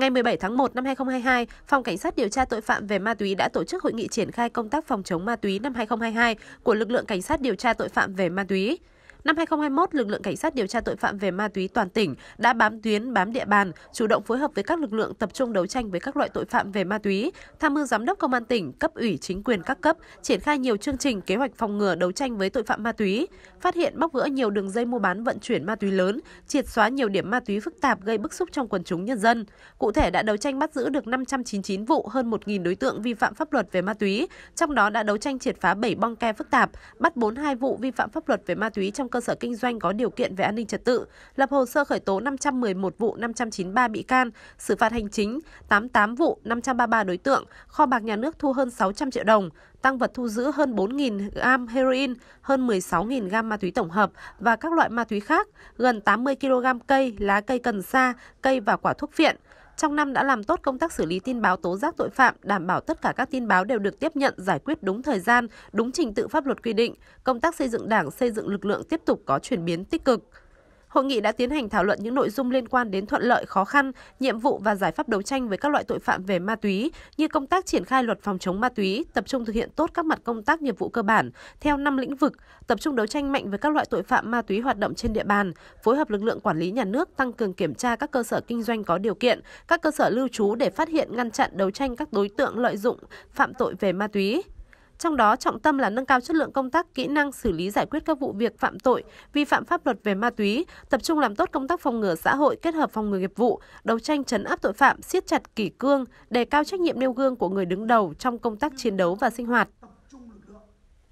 Ngày 17 tháng 1 năm 2022, Phòng Cảnh sát điều tra tội phạm về ma túy đã tổ chức hội nghị triển khai công tác phòng chống ma túy năm 2022 của lực lượng Cảnh sát điều tra tội phạm về ma túy. Năm 2021, lực lượng cảnh sát điều tra tội phạm về ma túy toàn tỉnh đã bám tuyến, bám địa bàn, chủ động phối hợp với các lực lượng tập trung đấu tranh với các loại tội phạm về ma túy, tham mưu giám đốc công an tỉnh, cấp ủy chính quyền các cấp triển khai nhiều chương trình kế hoạch phòng ngừa đấu tranh với tội phạm ma túy, phát hiện bóc gỡ nhiều đường dây mua bán vận chuyển ma túy lớn, triệt xóa nhiều điểm ma túy phức tạp gây bức xúc trong quần chúng nhân dân. Cụ thể đã đấu tranh bắt giữ được 599 vụ hơn 1.000 đối tượng vi phạm pháp luật về ma túy, trong đó đã đấu tranh triệt phá 7 bong ke phức tạp, bắt 42 vụ vi phạm pháp luật về ma túy trong cơ sở kinh doanh có điều kiện về an ninh trật tự, lập hồ sơ khởi tố 511 vụ 593 bị can, xử phạt hành chính 88 vụ 533 đối tượng, kho bạc nhà nước thu hơn 600 triệu đồng, tăng vật thu giữ hơn 4.000 gam heroin, hơn 16.000 gam ma túy tổng hợp và các loại ma túy khác, gần 80 kg cây, lá cây cần sa, cây và quả thuốc viện. Trong năm đã làm tốt công tác xử lý tin báo tố giác tội phạm, đảm bảo tất cả các tin báo đều được tiếp nhận giải quyết đúng thời gian, đúng trình tự pháp luật quy định. Công tác xây dựng Đảng, xây dựng lực lượng tiếp tục có chuyển biến tích cực. Hội nghị đã tiến hành thảo luận những nội dung liên quan đến thuận lợi, khó khăn, nhiệm vụ và giải pháp đấu tranh với các loại tội phạm về ma túy, như công tác triển khai luật phòng chống ma túy, tập trung thực hiện tốt các mặt công tác nghiệp vụ cơ bản theo 5 lĩnh vực, tập trung đấu tranh mạnh với các loại tội phạm ma túy hoạt động trên địa bàn, phối hợp lực lượng quản lý nhà nước tăng cường kiểm tra các cơ sở kinh doanh có điều kiện, các cơ sở lưu trú để phát hiện ngăn chặn đấu tranh các đối tượng lợi dụng phạm tội về ma túy. Trong đó trọng tâm là nâng cao chất lượng công tác kỹ năng xử lý giải quyết các vụ việc phạm tội, vi phạm pháp luật về ma túy, tập trung làm tốt công tác phòng ngừa xã hội kết hợp phòng ngừa nghiệp vụ, đấu tranh chấn áp tội phạm, siết chặt kỷ cương, đề cao trách nhiệm nêu gương của người đứng đầu trong công tác chiến đấu và sinh hoạt.